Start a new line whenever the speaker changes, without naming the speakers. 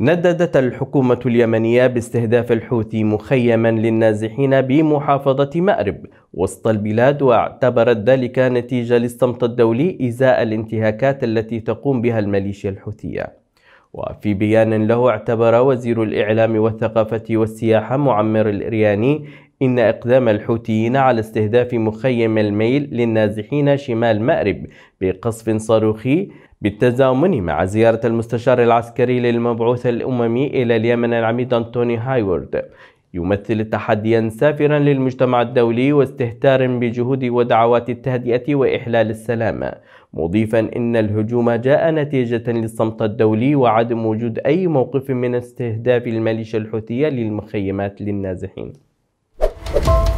نددت الحكومة اليمنية باستهداف الحوثي مخيما للنازحين بمحافظة مأرب وسط البلاد واعتبرت ذلك نتيجة للصمت الدولي إزاء الانتهاكات التي تقوم بها الميليشيا الحوثية وفي بيان له اعتبر وزير الإعلام والثقافة والسياحة معمر الإرياني إن إقدام الحوثيين على استهداف مخيم الميل للنازحين شمال مأرب بقصف صاروخي بالتزامن مع زيارة المستشار العسكري للمبعوث الأممي إلى اليمن العميد أنتوني هايورد يمثل تحديا سافرا للمجتمع الدولي واستهتار بجهود ودعوات التهدئة وإحلال السلام مضيفا إن الهجوم جاء نتيجة للصمت الدولي وعدم وجود أي موقف من استهداف الميليشيا الحوثية للمخيمات للنازحين Bye.